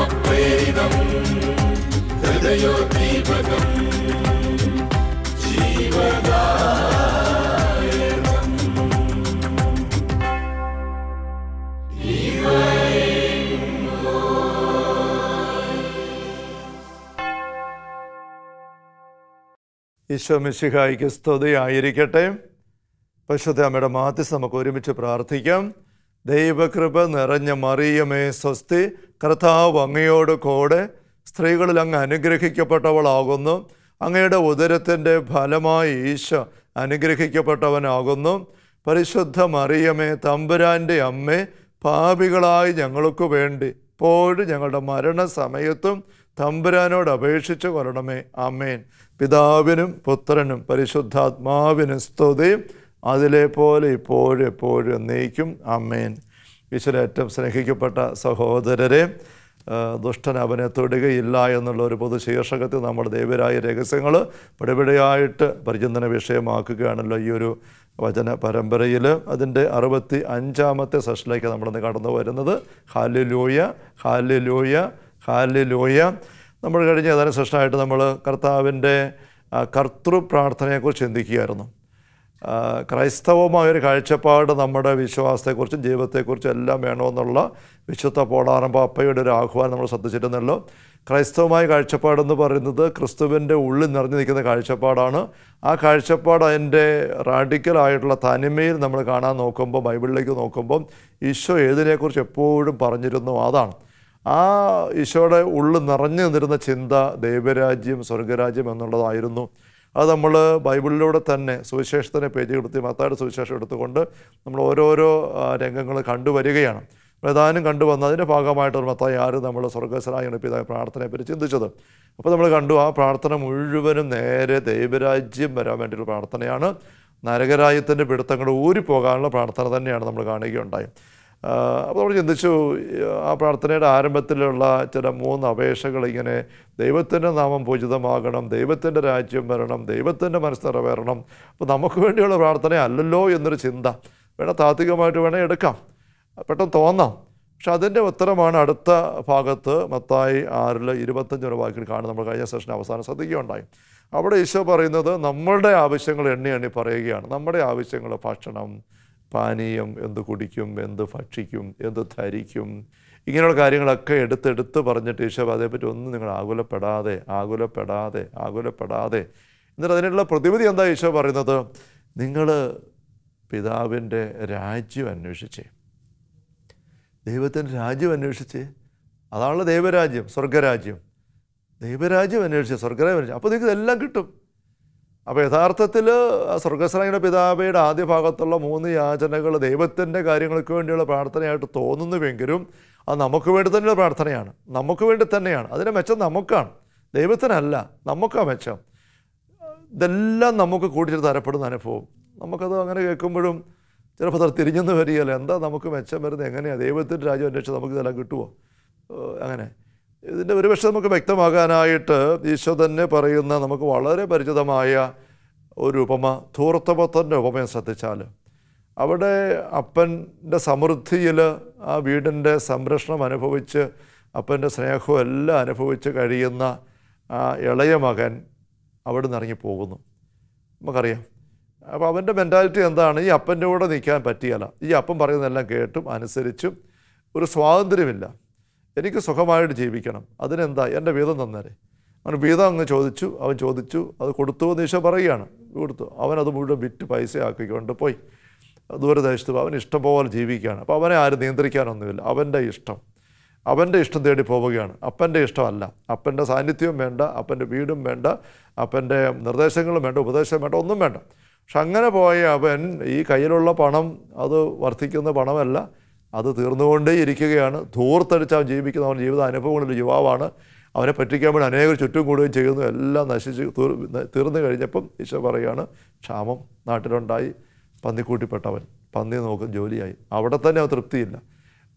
नामप्रेरितम् हृदयोद्दीपकम् जीवदा ഈശോ സ്തുതിയായിരിക്കട്ടെ പശുദ്ധ അമ്മയുടെ മാധ്യസ് നമുക്ക് ഒരുമിച്ച് പ്രാർത്ഥിക്കാം ദൈവകൃപ നിറഞ്ഞ മറിയമേ സ്വസ്തി കർത്താവ് അങ്ങയോട് കൂടെ സ്ത്രീകളിൽ അങ്ങ് അനുഗ്രഹിക്കപ്പെട്ടവളാകുന്നു അങ്ങയുടെ ഉദരത്തിൻ്റെ ഫലമായി ഈശോ അനുഗ്രഹിക്കപ്പെട്ടവനാകുന്നു പരിശുദ്ധ മറിയമേ തമ്പുരാൻ്റെ അമ്മേ പാപികളായി ഞങ്ങൾക്ക് വേണ്ടി ഇപ്പോഴും ഞങ്ങളുടെ മരണസമയത്തും തമ്പുരാനോട് അപേക്ഷിച്ച് കൊള്ളണമേ ആമേൻ പിതാവിനും പുത്രനും പരിശുദ്ധാത്മാവിനും സ്തുതി അതിലെ പോലെ ഇപ്പോഴും എപ്പോഴും നീക്കും ആമേൻ ഏറ്റവും സ്നേഹിക്കപ്പെട്ട സഹോദരരെ ദുഷ്ടൻ അവനെ തൊടുകയില്ല എന്നുള്ള ഒരു പൊതു ശീർഷകത്തിൽ നമ്മുടെ ദൈവരായ രഹസ്യങ്ങൾ പടിപടിയായിട്ട് പരിചിന്തന വിഷയമാക്കുകയാണല്ലോ ഈ ഒരു വചന പരമ്പരയിൽ അതിൻ്റെ അറുപത്തി അഞ്ചാമത്തെ സെഷനിലേക്ക് നമ്മളിന്ന് കടന്നു വരുന്നത് ഹാലിലൂയ ഹാലി ഹാലിലൂയ നമ്മൾ കഴിഞ്ഞ ഏതാനും സെഷനായിട്ട് നമ്മൾ കർത്താവിൻ്റെ കർത്തൃ പ്രാർത്ഥനയെക്കുറിച്ച് ചിന്തിക്കുകയായിരുന്നു ക്രൈസ്തവമായ ഒരു കാഴ്ചപ്പാട് നമ്മുടെ വിശ്വാസത്തെക്കുറിച്ചും ജീവിതത്തെക്കുറിച്ചും എല്ലാം വേണമെന്നുള്ള വിശുദ്ധ പോളാരം അപ്പയുടെ ഒരു ആഹ്വാനം നമ്മൾ ശ്രദ്ധിച്ചിരുന്നല്ലോ ക്രൈസ്തവമായ കാഴ്ചപ്പാടെന്ന് പറയുന്നത് ക്രിസ്തുവിൻ്റെ ഉള്ളിൽ നിറഞ്ഞു നിൽക്കുന്ന കാഴ്ചപ്പാടാണ് ആ കാഴ്ചപ്പാട് അതിൻ്റെ റാഡിക്കലായിട്ടുള്ള തനിമയിൽ നമ്മൾ കാണാൻ നോക്കുമ്പോൾ ബൈബിളിലേക്ക് നോക്കുമ്പം ഈശോ ഏതിനെക്കുറിച്ച് എപ്പോഴും പറഞ്ഞിരുന്നു അതാണ് ആ ഈശോയുടെ ഉള്ളിൽ നിറഞ്ഞു നിന്നിരുന്ന ചിന്ത ദൈവരാജ്യം സ്വർഗരാജ്യം എന്നുള്ളതായിരുന്നു അത് നമ്മൾ ബൈബിളിലൂടെ തന്നെ സുവിശേഷത്തിൻ്റെ പേജ് കൊടുത്തി മത്തായുടെ സുവിശേഷം എടുത്തുകൊണ്ട് നമ്മൾ ഓരോരോ രംഗങ്ങൾ കണ്ടുവരികയാണ് പ്രധാനം കണ്ടുവന്നതിൻ്റെ ഭാഗമായിട്ട് മത്തായി ആര് നമ്മൾ സ്വർഗസ്വരായ പിതാവ് പ്രാർത്ഥനയെപ്പറ്റി ചിന്തിച്ചത് അപ്പോൾ നമ്മൾ കണ്ടു ആ പ്രാർത്ഥന മുഴുവനും നേരെ ദൈവരാജ്യം വരാൻ വേണ്ടിയുള്ള പ്രാർത്ഥനയാണ് നരകരാജ്യത്തിൻ്റെ പിടുത്തങ്ങൾ പോകാനുള്ള പ്രാർത്ഥന തന്നെയാണ് നമ്മൾ കാണുകയുണ്ടായത് അപ്പോൾ നമ്മൾ ചിന്തിച്ചു ആ പ്രാർത്ഥനയുടെ ആരംഭത്തിലുള്ള ചില മൂന്ന് അപേക്ഷകൾ ഇങ്ങനെ ദൈവത്തിൻ്റെ നാമം പൂജിതമാകണം ദൈവത്തിൻ്റെ രാജ്യം വരണം ദൈവത്തിൻ്റെ മനസ്സ് നിറവേറണം അപ്പോൾ നമുക്ക് വേണ്ടിയുള്ള പ്രാർത്ഥന അല്ലല്ലോ എന്നൊരു ചിന്ത വേണം താത്വികമായിട്ട് വേണേൽ എടുക്കാം പെട്ടെന്ന് തോന്നാം പക്ഷെ അതിൻ്റെ ഉത്തരമാണ് അടുത്ത ഭാഗത്ത് മത്തായി ആറിൽ ഇരുപത്തഞ്ചൊരു വാക്കിൽ കാണുന്നത് നമ്മൾ കഴിഞ്ഞ സെഷൻ അവസാനം ശ്രദ്ധിക്കുകയുണ്ടായി അവിടെ ഈശോ പറയുന്നത് നമ്മളുടെ ആവശ്യങ്ങൾ എണ്ണി എണ്ണി പറയുകയാണ് നമ്മുടെ ആവശ്യങ്ങൾ ഭക്ഷണം പാനീയം എന്ത് കുടിക്കും എന്ത് ഭക്ഷിക്കും എന്ത് ധരിക്കും ഇങ്ങനെയുള്ള കാര്യങ്ങളൊക്കെ എടുത്തെടുത്ത് പറഞ്ഞിട്ട് ഈശോ അതേപ്പറ്റി ഒന്നും നിങ്ങൾ ആകുലപ്പെടാതെ ആകുലപ്പെടാതെ ആകുലപ്പെടാതെ എന്നിട്ട് അതിനുള്ള പ്രതിവിധി എന്താ ഈശോ പറയുന്നത് നിങ്ങൾ പിതാവിൻ്റെ രാജ്യം അന്വേഷിച്ച് ദൈവത്തിൻ്റെ രാജ്യം അന്വേഷിച്ച് അതാണല്ലോ ദൈവരാജ്യം സ്വർഗരാജ്യം ദൈവരാജ്യം അന്വേഷിച്ച് സ്വർഗരാജ്യം അന്വേഷിച്ച് അപ്പോൾ നിങ്ങൾക്ക് ഇതെല്ലാം കിട്ടും അപ്പോൾ യഥാർത്ഥത്തിൽ സ്വർഗസ്രായിയുടെ പിതാവയുടെ ആദ്യ ഭാഗത്തുള്ള മൂന്ന് യാചനകൾ ദൈവത്തിൻ്റെ കാര്യങ്ങൾക്ക് വേണ്ടിയുള്ള പ്രാർത്ഥനയായിട്ട് തോന്നുന്നുവെങ്കിലും അത് നമുക്ക് വേണ്ടി തന്നെയുള്ള പ്രാർത്ഥനയാണ് നമുക്ക് വേണ്ടി തന്നെയാണ് അതിൻ്റെ മെച്ചം നമുക്കാണ് ദൈവത്തിനല്ല നമുക്കാ മെച്ചം ഇതെല്ലാം നമുക്ക് കൂടിച്ചേർത്ത് തരപ്പെടുന്ന അനുഭവം നമുക്കത് അങ്ങനെ കേൾക്കുമ്പോഴും ചിലപ്പോൾ അത് തിരിഞ്ഞെന്ന് വരികയല്ല എന്താ നമുക്ക് മെച്ചം വരുന്നത് എങ്ങനെയാണ് ദൈവത്തിൻ്റെ രാജ്യം അന്വേഷിച്ച് നമുക്ക് ഇതെല്ലാം കിട്ടുമോ അങ്ങനെ ഇതിൻ്റെ പക്ഷേ നമുക്ക് വ്യക്തമാകാനായിട്ട് ഈശോ തന്നെ പറയുന്ന നമുക്ക് വളരെ പരിചിതമായ ഒരു ഉപമ ധൂർത്തപത്തൻ്റെ ഉപമയെ ശ്രദ്ധിച്ചാൽ അവിടെ അപ്പൻ്റെ സമൃദ്ധിയിൽ ആ വീടിൻ്റെ സംരക്ഷണം അനുഭവിച്ച് അപ്പൻ്റെ സ്നേഹവും എല്ലാം അനുഭവിച്ച് കഴിയുന്ന ആ ഇളയ മകൻ അവിടെ നിന്ന് ഇറങ്ങിപ്പോകുന്നു നമുക്കറിയാം അപ്പോൾ അവൻ്റെ മെൻറ്റാലിറ്റി എന്താണ് ഈ അപ്പൻ്റെ കൂടെ നിൽക്കാൻ പറ്റിയല്ല ഈ അപ്പം പറയുന്നതെല്ലാം കേട്ടും അനുസരിച്ചും ഒരു സ്വാതന്ത്ര്യമില്ല എനിക്ക് സുഖമായിട്ട് ജീവിക്കണം അതിനെന്താ എൻ്റെ വീതം തന്നേരെ അവന് വീതം അങ്ങ് ചോദിച്ചു അവൻ ചോദിച്ചു അത് കൊടുത്തു എന്ന് ഈശോ പറയുകയാണ് കൊടുത്തു അവൻ അത് മുഴുവൻ വിറ്റ് പൈസ ആക്കിക്കൊണ്ട് പോയി ദൂരദേശത്ത് അവൻ ഇഷ്ടം പോലെ ജീവിക്കുകയാണ് അപ്പോൾ അവനെ ആരും നിയന്ത്രിക്കാനൊന്നുമില്ല അവൻ്റെ ഇഷ്ടം അവൻ്റെ ഇഷ്ടം തേടി പോവുകയാണ് അപ്പൻ്റെ ഇഷ്ടമല്ല അപ്പൻ്റെ സാന്നിധ്യവും വേണ്ട അപ്പൻ്റെ വീടും വേണ്ട അപ്പൻ്റെ നിർദ്ദേശങ്ങളും വേണ്ട ഉപദേശം വേണ്ട ഒന്നും വേണ്ട പക്ഷെ അങ്ങനെ പോയ അവൻ ഈ കയ്യിലുള്ള പണം അത് വർദ്ധിക്കുന്ന പണമല്ല അത് തീർന്നുകൊണ്ടേ ഇരിക്കുകയാണ് ധൂർത്തടിച്ച് അവൻ ജീവിക്കുന്ന അവൻ്റെ ജീവിത അനുഭവങ്ങളൊരു യുവാവാണ് അവനെ പറ്റിക്കാൻ വേണ്ടി അനേകർ ചുറ്റും കൂടുകയും ചെയ്യുന്നു എല്ലാം നശിച്ച് തീർന്നു കഴിഞ്ഞപ്പം ഈശോ പറയുകയാണ് ക്ഷാമം നാട്ടിലുണ്ടായി പന്നിക്കൂട്ടിപ്പെട്ടവൻ പന്നി നോക്ക് ജോലിയായി അവിടെ തന്നെ അവൻ തൃപ്തിയില്ല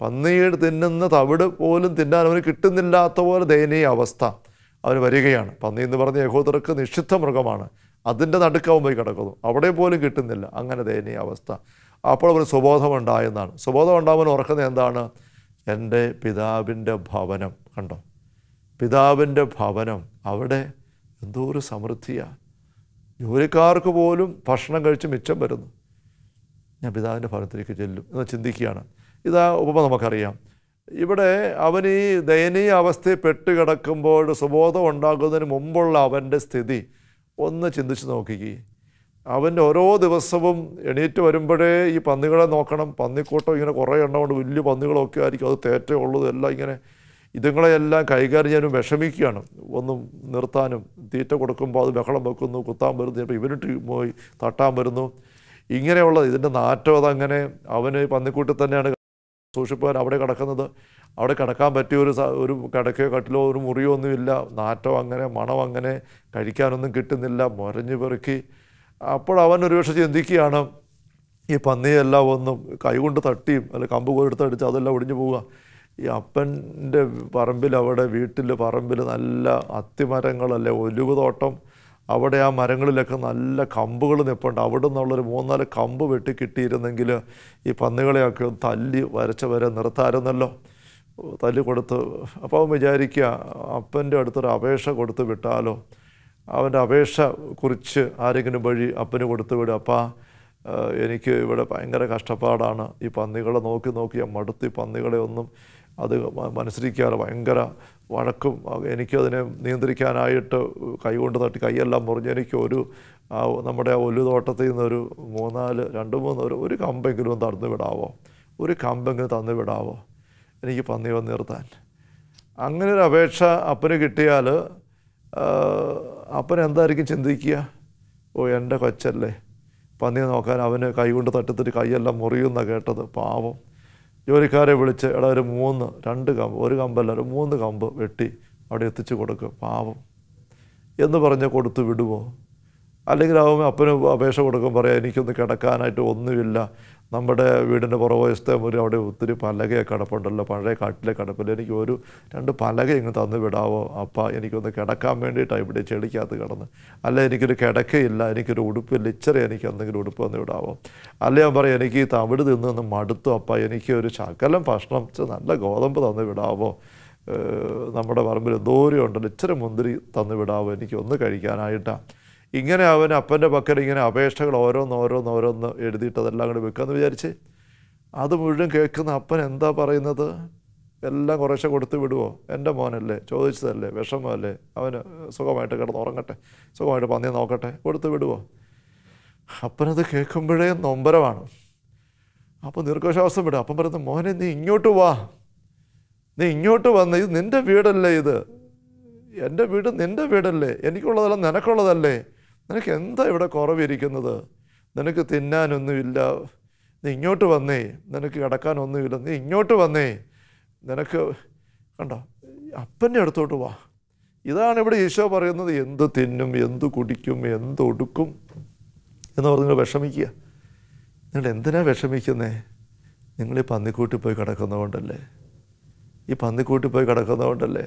പന്നിയുടെ തിന്നുന്ന തവിട് പോലും തിന്നാൻ അവന് കിട്ടുന്നില്ലാത്ത പോലെ ദയനീയ അവസ്ഥ അവന് വരികയാണ് പന്നി എന്ന് പറഞ്ഞ യഹോദർക്ക് നിഷിദ്ധ മൃഗമാണ് അതിൻ്റെ നടുക്കാവുമ്പോൾ കിടക്കുന്നു അവിടെ പോലും കിട്ടുന്നില്ല അങ്ങനെ ദയനീയ അവസ്ഥ അപ്പോൾ അവന് സുബോധമുണ്ടായെന്നാണ് സുബോധം ഉണ്ടാവാൻ ഓർക്കുന്നത് എന്താണ് എൻ്റെ പിതാവിൻ്റെ ഭവനം കണ്ടോ പിതാവിൻ്റെ ഭവനം അവിടെ എന്തോ ഒരു സമൃദ്ധിയാണ് ജോലിക്കാർക്ക് പോലും ഭക്ഷണം കഴിച്ച് മിച്ചം വരുന്നു ഞാൻ പിതാവിൻ്റെ ഭവനത്തിലേക്ക് ചെല്ലും എന്ന് ചിന്തിക്കുകയാണ് ഇതാ ഉപമ നമുക്കറിയാം ഇവിടെ അവൻ ഈ ദയനീയ അവസ്ഥയിൽ പെട്ടുകിടക്കുമ്പോൾ സുബോധം ഉണ്ടാകുന്നതിന് മുമ്പുള്ള അവൻ്റെ സ്ഥിതി ഒന്ന് ചിന്തിച്ച് നോക്കുകയും അവൻ്റെ ഓരോ ദിവസവും എണീറ്റ് വരുമ്പോഴേ ഈ പന്നികളെ നോക്കണം പന്നിക്കൂട്ടം ഇങ്ങനെ കുറേ എണ്ണം കൊണ്ട് വലിയ പന്നികളൊക്കെ ആയിരിക്കും അത് തേറ്റേ ഉള്ളത് എല്ലാം ഇങ്ങനെ ഇതുങ്ങളെയെല്ലാം കൈകാര്യം ചെയ്യാനും വിഷമിക്കുകയാണ് ഒന്നും നിർത്താനും തീറ്റ കൊടുക്കുമ്പോൾ അത് ബഹളം വെക്കുന്നു കുത്താൻ വരുന്നു ചിലപ്പോൾ ഇവനും പോയി തട്ടാൻ വരുന്നു ഇങ്ങനെയുള്ള ഇതിൻ്റെ നാറ്റം അതങ്ങനെ അവന് പന്നിക്കൂട്ടിൽ തന്നെയാണ് സൂക്ഷിപ്പവൻ അവിടെ കിടക്കുന്നത് അവിടെ കിടക്കാൻ പറ്റിയ ഒരു ഒരു കിടക്കയോ കട്ടിലോ ഒരു മുറിയോ ഒന്നുമില്ല നാറ്റം അങ്ങനെ മണം അങ്ങനെ കഴിക്കാനൊന്നും കിട്ടുന്നില്ല മുരഞ്ഞു പെറുക്കി അപ്പോൾ അവൻ ഒരുപക്ഷെ ചിന്തിക്കുകയാണ് ഈ പന്നിയെല്ലാം ഒന്നും കൈകൊണ്ട് തട്ടിയും അല്ലെങ്കിൽ കമ്പ് അടിച്ച് അതെല്ലാം ഒടിഞ്ഞു പോവുക ഈ അപ്പൻ്റെ പറമ്പിൽ അവിടെ വീട്ടിൽ പറമ്പിൽ നല്ല അത്തിമരങ്ങളല്ലേ ഒലിവ് തോട്ടം അവിടെ ആ മരങ്ങളിലൊക്കെ നല്ല കമ്പുകൾ നിൽപ്പുണ്ട് അവിടെ നിന്നുള്ളൊരു മൂന്നാല് കമ്പ് വെട്ടി കിട്ടിയിരുന്നെങ്കിൽ ഈ പന്നികളെയൊക്കെ തല്ലി വരച്ച വരെ നിർത്താമായിരുന്നല്ലോ തല്ലി കൊടുത്ത് അപ്പം വിചാരിക്കുക അപ്പൻ്റെ അടുത്തൊരു അപേക്ഷ കൊടുത്ത് വിട്ടാലോ അവൻ്റെ അപേക്ഷ കുറിച്ച് ആരെങ്കിലും വഴി അപ്പന് കൊടുത്തു വിടും അപ്പാ എനിക്ക് ഇവിടെ ഭയങ്കര കഷ്ടപ്പാടാണ് ഈ പന്നികളെ നോക്കി നോക്കി മടുത്ത് ഈ പന്നികളെ ഒന്നും അത് മനസ്സിരിക്കാറ് ഭയങ്കര വഴക്കും എനിക്കതിനെ നിയന്ത്രിക്കാനായിട്ട് കൈകൊണ്ട് തട്ടി കൈയെല്ലാം മുറിഞ്ഞ് എനിക്ക് ഒരു നമ്മുടെ ആ തോട്ടത്തിൽ നിന്നൊരു മൂന്നാല് രണ്ട് മൂന്ന് ഒരു ഒരു കമ്പെങ്കിലും തന്നു വിടാവോ ഒരു കമ്പെങ്കിലും തന്നു വിടാവോ എനിക്ക് പന്നി വന്ന് നിർത്താൻ അങ്ങനെ ഒരു അപേക്ഷ അപ്പന് കിട്ടിയാൽ അപ്പൻ എന്തായിരിക്കും ചിന്തിക്കുക ഓ എൻ്റെ കൊച്ചല്ലേ പന്നിയെ നോക്കാൻ അവന് കൈകൊണ്ട് തട്ടത്തിട്ട് കൈയെല്ലാം മുറിയുന്ന കേട്ടത് പാവം ജോലിക്കാരെ വിളിച്ച് ഇട ഒരു മൂന്ന് രണ്ട് കമ്പ് ഒരു കമ്പല്ല ഒരു മൂന്ന് കമ്പ് വെട്ടി അവിടെ എത്തിച്ചു കൊടുക്കുക പാവം എന്ന് പറഞ്ഞ് കൊടുത്തു വിടുമോ അല്ലെങ്കിൽ അവൻ അപ്പന് അപേക്ഷ കൊടുക്കും പറയാം എനിക്കൊന്ന് കിടക്കാനായിട്ട് ഒന്നുമില്ല നമ്മുടെ വീടിൻ്റെ പുറവശത്തെ ഒരു അവിടെ ഒത്തിരി പലകയെ കിടപ്പുണ്ടല്ലോ പഴയ കാട്ടിലെ കിടപ്പിൽ എനിക്ക് ഒരു രണ്ട് പലക ഇങ്ങ് തന്നു വിടാവോ അപ്പം എനിക്കൊന്ന് കിടക്കാൻ വേണ്ടിയിട്ടാണ് ഇവിടെ ചെടിക്കകത്ത് കിടന്ന് അല്ല എനിക്കൊരു കിടക്കയില്ല എനിക്കൊരു ഉടുപ്പില്ല ഇച്ചിരി എനിക്ക് എന്തെങ്കിലും ഉടുപ്പ് തന്നു വിടാവോ അല്ല ഞാൻ പറയും എനിക്ക് ഈ തവിട് തിന്നു നിന്ന് മടുത്തു അപ്പം എനിക്ക് ഒരു ശകലം ഭക്ഷണം നല്ല ഗോതമ്പ് തന്നു വിടാവോ നമ്മുടെ പറമ്പിൽ ദൂരം ഉണ്ടല്ലോ ഇച്ചിരി മുന്തിരി തന്നു വിടാവോ എനിക്ക് ഒന്ന് കഴിക്കാനായിട്ടാണ് ഇങ്ങനെ അവൻ അപ്പൻ്റെ പക്കൽ ഇങ്ങനെ അപേക്ഷകൾ ഓരോന്ന് ഓരോന്ന് ഓരോന്ന് എഴുതിയിട്ട് അതെല്ലാം കൂടി വെക്കാമെന്ന് വിചാരിച്ച് അത് മുഴുവൻ കേൾക്കുന്ന അപ്പൻ എന്താ പറയുന്നത് എല്ലാം കുറേശ്ശെ കൊടുത്ത് വിടുവോ എൻ്റെ മോനല്ലേ ചോദിച്ചതല്ലേ വിഷമമല്ലേ അവന് സുഖമായിട്ട് കിടന്ന് ഉറങ്ങട്ടെ സുഖമായിട്ട് പന്നി നോക്കട്ടെ കൊടുത്ത് വിടുവോ അപ്പനത് കേൾക്കുമ്പോഴേ നൊമ്പരമാണ് അപ്പം ദീർഘശ്വാസം വിടും അപ്പം പറയുന്നത് മോനെ നീ ഇങ്ങോട്ട് വാ നീ ഇങ്ങോട്ട് വന്ന് ഇത് നിൻ്റെ വീടല്ലേ ഇത് എൻ്റെ വീട് നിൻ്റെ വീടല്ലേ എനിക്കുള്ളതല്ല നിനക്കുള്ളതല്ലേ നിനക്ക് എന്താ ഇവിടെ കുറവിരിക്കുന്നത് നിനക്ക് തിന്നാനൊന്നുമില്ല നീ ഇങ്ങോട്ട് വന്നേ നിനക്ക് കിടക്കാനൊന്നുമില്ല നീ ഇങ്ങോട്ട് വന്നേ നിനക്ക് കണ്ടോ അപ്പൻ്റെ അടുത്തോട്ട് വാ ഇതാണ് ഇവിടെ ഈശോ പറയുന്നത് എന്ത് തിന്നും എന്ത് കുടിക്കും എന്ത് ഒടുക്കും എന്ന് പറഞ്ഞ് വിഷമിക്കുക നിങ്ങൾ എന്തിനാ വിഷമിക്കുന്നേ നിങ്ങൾ ഈ പന്നിക്കൂട്ടി പോയി കിടക്കുന്നതുകൊണ്ടല്ലേ ഈ പന്നിക്കൂട്ടി പോയി കിടക്കുന്നതുകൊണ്ടല്ലേ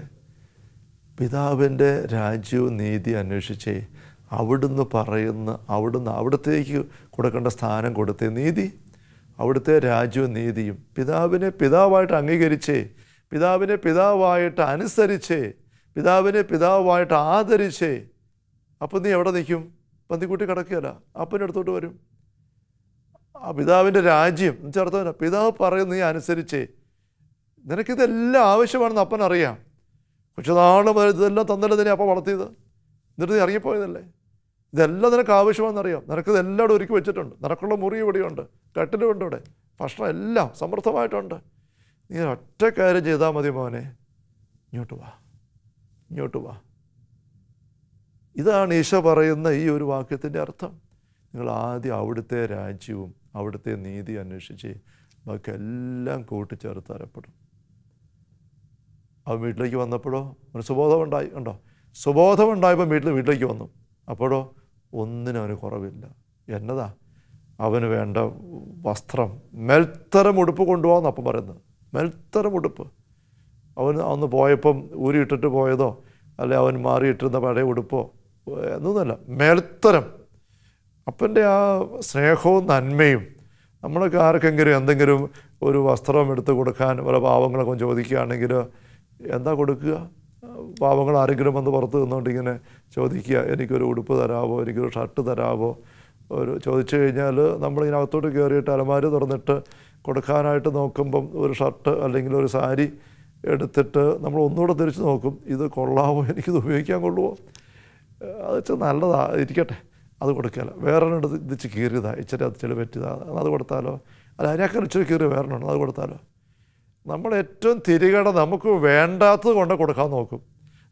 പിതാവിൻ്റെ രാജ്യവും നീതി അന്വേഷിച്ചേ അവിടുന്ന് പറയുന്ന അവിടുന്ന് അവിടത്തേക്ക് കൊടുക്കേണ്ട സ്ഥാനം കൊടുത്തേ നീതി അവിടുത്തെ രാജ്യവും നീതിയും പിതാവിനെ പിതാവായിട്ട് അംഗീകരിച്ചേ പിതാവിനെ പിതാവായിട്ട് അനുസരിച്ചേ പിതാവിനെ പിതാവായിട്ട് ആദരിച്ചേ അപ്പം നീ എവിടെ നിൽക്കും പന്തിക്കൂട്ടി കിടക്കുകയല്ല അടുത്തോട്ട് വരും ആ പിതാവിൻ്റെ രാജ്യം ചേർത്തവന പിതാവ് പറയുന്ന നീ അനുസരിച്ചേ നിനക്കിതെല്ലാം ആവശ്യമാണെന്ന് അപ്പനറിയാം പക്ഷെ നാളെ ഇതെല്ലാം തന്നല്ലോ നീ അപ്പം വളർത്തിയത് എന്നിട്ട് നീ ഇറങ്ങിപ്പോയതല്ലേ ഇതെല്ലാം നിനക്ക് ആവശ്യമാണെന്നറിയാം നിനക്ക് ഇതെല്ലാം ഒരുക്കി വെച്ചിട്ടുണ്ട് നിനക്കുള്ള മുറി ഇവിടെയുണ്ട് കട്ടിലും ഉണ്ട് ഇവിടെ ഭക്ഷണം എല്ലാം സമൃദ്ധമായിട്ടുണ്ട് നീ ഒറ്റ കാര്യം ചെയ്താൽ മതി മോനെ ഇങ്ങോട്ട് വാ ഇങ്ങോട്ട് വാ ഇതാണ് ഈശോ പറയുന്ന ഈ ഒരു വാക്യത്തിൻ്റെ അർത്ഥം നിങ്ങൾ ആദ്യം അവിടുത്തെ രാജ്യവും അവിടുത്തെ നീതി അന്വേഷിച്ച് ബാക്കി എല്ലാം കൂട്ടിച്ചേർത്ത് തരപ്പെടും അവൻ വീട്ടിലേക്ക് വന്നപ്പോഴോ മനസ്സുബോധം ഉണ്ടായി ഉണ്ടോ സുബോധമുണ്ടായപ്പോൾ വീട്ടിൽ വീട്ടിലേക്ക് വന്നു അപ്പോഴോ ഒന്നിനും അവന് കുറവില്ല എന്നതാ അവന് വേണ്ട വസ്ത്രം മെൽത്തരം ഉടുപ്പ് കൊണ്ടുപോകാമെന്ന് അപ്പം പറയുന്നത് മെൽത്തരം ഉടുപ്പ് അവൻ അന്ന് പോയപ്പം ഊരിയിട്ടിട്ട് പോയതോ അല്ലെ അവൻ മാറിയിട്ടിരുന്ന പഴയ ഉടുപ്പോ എന്നൊന്നുമല്ല മേൽത്തരം അപ്പൻ്റെ ആ സ്നേഹവും നന്മയും നമ്മളൊക്കെ ആർക്കെങ്കിലും എന്തെങ്കിലും ഒരു വസ്ത്രം എടുത്ത് കൊടുക്കാൻ വല്ല പാവങ്ങളൊക്കെ ചോദിക്കുകയാണെങ്കിൽ എന്താ കൊടുക്കുക പാവങ്ങൾ ആരെങ്കിലും വന്ന് പുറത്ത് നിന്നുകൊണ്ട് ഇങ്ങനെ ചോദിക്കുക എനിക്കൊരു ഉടുപ്പ് തരാമോ എനിക്കൊരു ഷർട്ട് തരാമോ ഒരു ചോദിച്ചു കഴിഞ്ഞാൽ നമ്മൾ ഇതിനകത്തോട്ട് കയറിയിട്ട് അലമാരി തുറന്നിട്ട് കൊടുക്കാനായിട്ട് നോക്കുമ്പം ഒരു ഷർട്ട് അല്ലെങ്കിൽ ഒരു സാരി എടുത്തിട്ട് നമ്മൾ ഒന്നുകൂടെ തിരിച്ച് നോക്കും ഇത് കൊള്ളാവോ എനിക്കിത് ഉപയോഗിക്കാൻ കൊള്ളുമോ അത് വെച്ചാൽ നല്ലതാണ് ഇരിക്കട്ടെ അത് കൊടുക്കാല വേറൊരെണ്ണം ഇച്ചിരി കീറിയതാണ് ഇച്ചിരി അത് ചെളി പറ്റിയതാണ് അത് കൊടുത്താലോ അല്ല അതിനേക്കാൾ ഇച്ചിരി കീറിയ വേറൊരെണ്ണം അത് കൊടുത്താലോ നമ്മൾ ഏറ്റവും തിരികട നമുക്ക് വേണ്ടാത്തത് കൊണ്ട് കൊടുക്കാൻ നോക്കും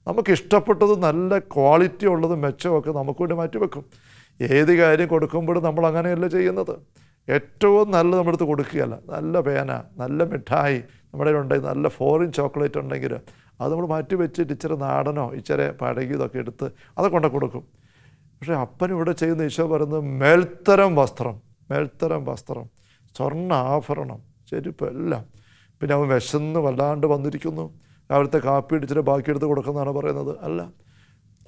നമുക്ക് ഇഷ്ടപ്പെട്ടത് നല്ല ക്വാളിറ്റി ഉള്ളതും മെച്ചമൊക്കെ നമുക്ക് വേണ്ടി മാറ്റിവെക്കും ഏത് കാര്യം കൊടുക്കുമ്പോഴും നമ്മൾ അങ്ങനെയല്ല ചെയ്യുന്നത് ഏറ്റവും നല്ലത് നമ്മുടെ അടുത്ത് കൊടുക്കുകയല്ല നല്ല പേന നല്ല മിഠായി നമ്മുടെ ഉണ്ടെങ്കിൽ നല്ല ഫോറിൻ ചോക്ലേറ്റ് ഉണ്ടെങ്കിൽ അത് നമ്മൾ മാറ്റി വെച്ചിട്ട് ഇച്ചിരി നാടനോ ഇച്ചിരി പഴകിയതൊക്കെ എടുത്ത് അതൊക്കെ കൊണ്ട് കൊടുക്കും പക്ഷേ അപ്പൻ ഇവിടെ ചെയ്യുന്ന ഈശോ പറയുന്നത് മേൽത്തരം വസ്ത്രം മേൽത്തരം വസ്ത്രം സ്വർണ്ണ ആഭരണം ചെരുപ്പ് എല്ലാം പിന്നെ അവൻ വിശന്ന് വല്ലാണ്ട് വന്നിരിക്കുന്നു രാവിലത്തെ കാപ്പി ഇടിച്ചിട്ട് എടുത്ത് കൊടുക്കുന്നതാണ് പറയുന്നത് അല്ല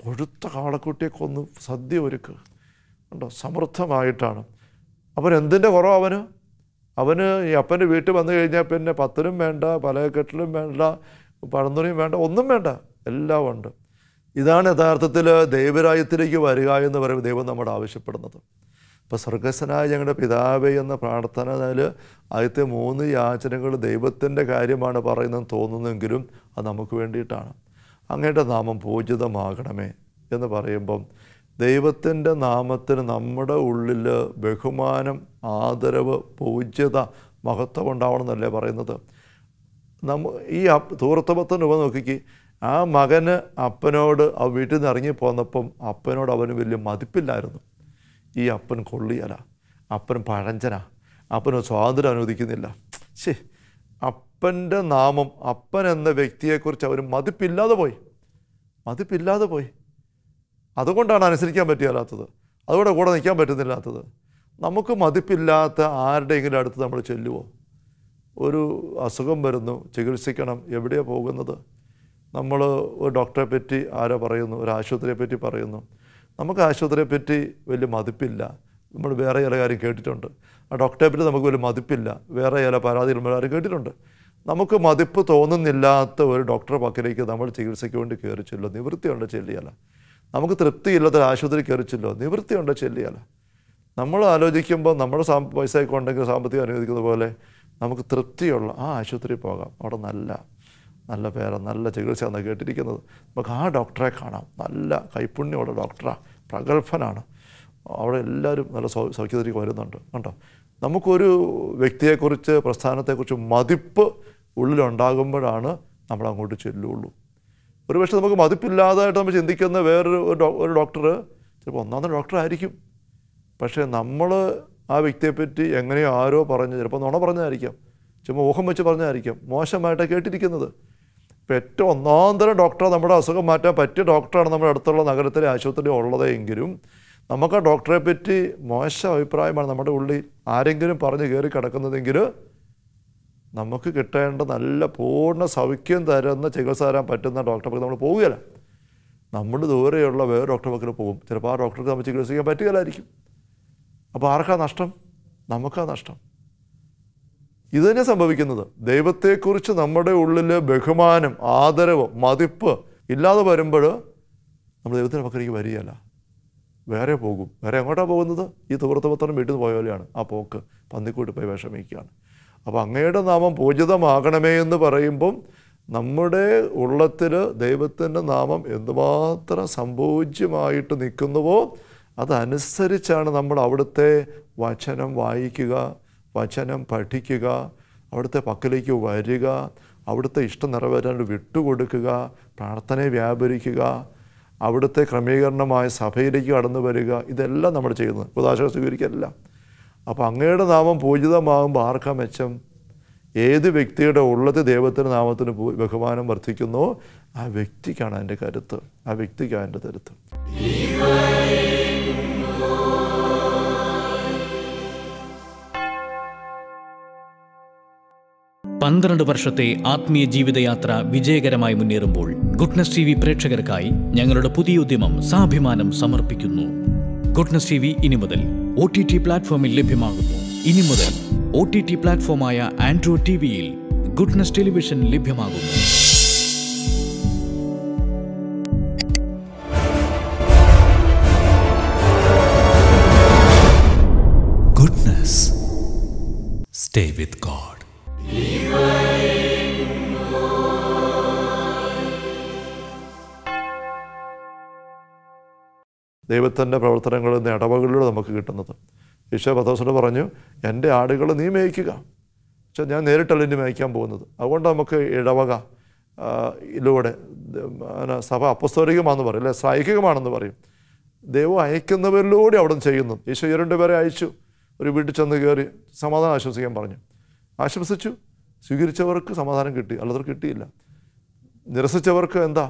കൊഴുത്ത കാളക്കുട്ടിയെ കൊന്ന് സദ്യ ഒരുക്ക് ഉണ്ടോ സമൃദ്ധമായിട്ടാണ് അവൻ എന്തിൻ്റെ കുറവ് അവന് അവന് ഈ അപ്പൻ്റെ വീട്ടിൽ വന്നു കഴിഞ്ഞാൽ പിന്നെ പത്തിനും വേണ്ട പലകെട്ടിലും വേണ്ട പഴന്തുണിയും വേണ്ട ഒന്നും വേണ്ട എല്ലാം ഉണ്ട് ഇതാണ് യഥാർത്ഥത്തിൽ ദൈവരാജ്യത്തിലേക്ക് വരിക എന്ന് പറയുമ്പോൾ ദൈവം നമ്മോട് ആവശ്യപ്പെടുന്നത് അപ്പോൾ സർഗസ്സനായ ഞങ്ങളുടെ പിതാവേ എന്ന പ്രാർത്ഥന ആദ്യത്തെ മൂന്ന് യാചനകൾ ദൈവത്തിൻ്റെ കാര്യമാണ് പറയുന്നത് തോന്നുന്നെങ്കിലും അത് നമുക്ക് വേണ്ടിയിട്ടാണ് അങ്ങയുടെ നാമം പൂജിതമാകണമേ എന്ന് പറയുമ്പം ദൈവത്തിൻ്റെ നാമത്തിന് നമ്മുടെ ഉള്ളിൽ ബഹുമാനം ആദരവ് പൂജ്യത മഹത്വം എന്നല്ലേ പറയുന്നത് നമ്മ ഈ തൂർത്തപത്തിന് ഉപ നോക്കിക്ക് ആ മകന് അപ്പനോട് ആ വീട്ടിൽ നിന്ന് ഇറങ്ങി പോന്നപ്പം അപ്പനോട് അവന് വലിയ മതിപ്പില്ലായിരുന്നു ഈ അപ്പൻ കൊള്ളിയല അപ്പൻ പഴഞ്ചനാ അപ്പന് സ്വാതന്ത്ര്യം അനുവദിക്കുന്നില്ല ശേ അപ്പൻ്റെ നാമം അപ്പൻ എന്ന വ്യക്തിയെക്കുറിച്ച് അവർ മതിപ്പില്ലാതെ പോയി മതിപ്പില്ലാതെ പോയി അതുകൊണ്ടാണ് അനുസരിക്കാൻ പറ്റിയല്ലാത്തത് അതുകൊണ്ട് കൂടെ നിൽക്കാൻ പറ്റുന്നില്ലാത്തത് നമുക്ക് മതിപ്പില്ലാത്ത ആരുടെയെങ്കിലും അടുത്ത് നമ്മൾ ചെല്ലുവോ ഒരു അസുഖം വരുന്നു ചികിത്സിക്കണം എവിടെയാണ് പോകുന്നത് നമ്മൾ ഒരു ഡോക്ടറെ പറ്റി ആരോ പറയുന്നു ഒരു ആശുപത്രിയെ പറ്റി പറയുന്നു നമുക്ക് പറ്റി വലിയ മതിപ്പില്ല നമ്മൾ വേറെ ചില കാര്യം കേട്ടിട്ടുണ്ട് ആ പറ്റി നമുക്ക് വലിയ മതിപ്പില്ല വേറെ ചില പരാതികൾ എല്ലാവരും കേട്ടിട്ടുണ്ട് നമുക്ക് മതിപ്പ് തോന്നുന്നില്ലാത്ത ഒരു ഡോക്ടറെ പക്കലേക്ക് നമ്മൾ ചികിത്സയ്ക്ക് വേണ്ടി കയറി ചെല്ലോ നിവൃത്തിയുണ്ട് ചെല്ലിയല്ല നമുക്ക് തൃപ്തിയില്ലാത്ത ആശുപത്രി കയറി ചെല്ലോ നിവൃത്തിയുണ്ട് ചെല്ലിയല്ല നമ്മൾ ആലോചിക്കുമ്പോൾ നമ്മുടെ സാ പൈസയൊക്കെ ഉണ്ടെങ്കിൽ സാമ്പത്തികം അനുവദിക്കുന്ന പോലെ നമുക്ക് തൃപ്തിയുള്ള ആ ആശുപത്രിയിൽ പോകാം അവിടെ നല്ല നല്ല പേര നല്ല ചികിത്സ കേട്ടിരിക്കുന്നത് നമുക്ക് ആ ഡോക്ടറെ കാണാം നല്ല കൈപ്പുണ്യമുള്ള ഡോക്ടറാണ് പ്രഗത്ഭനാണ് അവിടെ എല്ലാവരും നല്ല സൗ സൗഖ്യത്തിലേക്ക് വരുന്നുണ്ട് കണ്ടോ നമുക്കൊരു വ്യക്തിയെക്കുറിച്ച് പ്രസ്ഥാനത്തെക്കുറിച്ച് മതിപ്പ് ഉള്ളിലുണ്ടാകുമ്പോഴാണ് നമ്മൾ അങ്ങോട്ട് ചെല്ലുള്ളൂ ഒരുപക്ഷെ നമുക്ക് മതിപ്പില്ലാതായിട്ട് നമ്മൾ ചിന്തിക്കുന്ന വേറൊരു ഒരു ഡോക്ടർ ചിലപ്പോൾ ഒന്നാമത്തെ ഡോക്ടർ ആയിരിക്കും പക്ഷേ നമ്മൾ ആ വ്യക്തിയെപ്പറ്റി എങ്ങനെയോ ആരോ പറഞ്ഞ് ചിലപ്പോൾ നുണ പറഞ്ഞതായിരിക്കാം ചുമ്മാ ഊഹം വെച്ച് പറഞ്ഞായിരിക്കാം മോശമായിട്ടാണ് കേട്ടിരിക്കുന്നത് പെറ്റ് ഏറ്റവും ഒന്നാന്തരം ഡോക്ടറെ നമ്മുടെ അസുഖം മാറ്റാൻ പറ്റിയ ഡോക്ടറാണ് നമ്മുടെ അടുത്തുള്ള നഗരത്തിലെ ആശുപത്രി ഉള്ളതെങ്കിലും നമുക്ക് ആ ഡോക്ടറെ പറ്റി മോശം അഭിപ്രായമാണ് നമ്മുടെ ഉള്ളിൽ ആരെങ്കിലും പറഞ്ഞ് കയറി കിടക്കുന്നതെങ്കിൽ നമുക്ക് കിട്ടേണ്ട നല്ല പൂർണ്ണ സൗഖ്യം തരുന്ന ചികിത്സ തരാൻ പറ്റുന്ന ഡോക്ടറെ പക്കം നമ്മൾ പോവുകയല്ല നമ്മൾ ദൂരെയുള്ള വേറെ ഡോക്ടറെ പക്കൽ പോകും ചിലപ്പോൾ ആ ഡോക്ടർക്ക് നമ്മൾ ചികിത്സിക്കാൻ പറ്റുകയല്ലായിരിക്കും അപ്പോൾ ആർക്കാ നഷ്ടം നമുക്കാ നഷ്ടം തന്നെ സംഭവിക്കുന്നത് ദൈവത്തെക്കുറിച്ച് നമ്മുടെ ഉള്ളിൽ ബഹുമാനം ആദരവ് മതിപ്പ് ഇല്ലാതെ വരുമ്പോൾ നമ്മൾ ദൈവത്തിൻ്റെ പക്കലേക്ക് വരികയല്ല വേറെ പോകും വേറെ എങ്ങോട്ടാണ് പോകുന്നത് ഈ തുഹൃത്തപത്രം വീട്ടിൽ പോയ പോലെയാണ് ആ പോക്ക് പന്നിക്കൂട്ടി പോയി വിഷമിക്കുകയാണ് അപ്പോൾ അങ്ങയുടെ നാമം പൂജിതമാകണമേ എന്ന് പറയുമ്പം നമ്മുടെ ഉള്ളത്തിൽ ദൈവത്തിൻ്റെ നാമം എന്തുമാത്രം സംഭോജ്യമായിട്ട് നിൽക്കുന്നുവോ അതനുസരിച്ചാണ് നമ്മൾ അവിടുത്തെ വചനം വായിക്കുക വചനം പഠിക്കുക അവിടുത്തെ പക്കലേക്ക് വരിക അവിടുത്തെ ഇഷ്ടം നിറവേറ്റാൻ വിട്ടുകൊടുക്കുക പ്രാർത്ഥനയെ വ്യാപരിക്കുക അവിടുത്തെ ക്രമീകരണമായ സഭയിലേക്ക് കടന്നു വരിക ഇതെല്ലാം നമ്മൾ ചെയ്യുന്നത് ഉപദാശ സ്വീകരിക്കല്ല അപ്പോൾ അങ്ങയുടെ നാമം പൂജിതമാകുമ്പോൾ ആർക്കാ മെച്ചം ഏത് വ്യക്തിയുടെ ഉള്ളത് ദൈവത്തിൻ്റെ നാമത്തിന് ബഹുമാനം വർദ്ധിക്കുന്നോ ആ വ്യക്തിക്കാണ് അതിൻ്റെ കരുത്ത് ആ വ്യക്തിക്കാണ് അതിൻ്റെ കരുത്ത് പന്ത്രണ്ട് വർഷത്തെ ആത്മീയ ജീവിതയാത്ര വിജയകരമായി മുന്നേറുമ്പോൾ ഗുഡ്നസ് ടി വി പ്രേക്ഷകർക്കായി ഞങ്ങളുടെ പുതിയ ഉദ്യമം സാഭിമാനം സമർപ്പിക്കുന്നു ഗുഡ്നസ് ടി വി ഇനി മുതൽ ഒ ടി ടി പ്ലാറ്റ്ഫോമിൽ ലഭ്യമാകുന്നു ഇനി മുതൽ ഒ ടി ടി പ്ലാറ്റ്ഫോമായ ആൻഡ്രോ ടി വിയിൽ ഗുഡ്നസ് ടെലിവിഷൻ ലഭ്യമാകുന്നു ഗുഡ്നസ് സ്റ്റേ വിത്ത് ഗോഡ് ദൈവത്തിൻ്റെ പ്രവർത്തനങ്ങളിൽ നിന്ന് ഇടവകളിലൂടെ നമുക്ക് കിട്ടുന്നത് ഈശോ പത്തോസോട് പറഞ്ഞു എൻ്റെ ആടുകൾ നീ മേയ്ക്കുക പക്ഷേ ഞാൻ നേരിട്ടല്ല ഇനി മേയ്ക്കാൻ പോകുന്നത് അതുകൊണ്ട് നമുക്ക് ഇടവക ഇതിലൂടെ സഭ അപ്പസ്തോരികമാണെന്ന് പറയും അല്ലെ സൈഹികമാണെന്ന് പറയും ദൈവം അയക്കുന്നവരിലൂടെ അവിടെ ചെയ്യുന്നു ഈശോ രണ്ടുപേരെ അയച്ചു ഒരു വീട്ടിൽ ചെന്ന് കയറി സമാധാനം ആശ്വസിക്കാൻ പറഞ്ഞു ആശംസിച്ചു സ്വീകരിച്ചവർക്ക് സമാധാനം കിട്ടി അല്ലാതെ കിട്ടിയില്ല നിരസിച്ചവർക്ക് എന്താ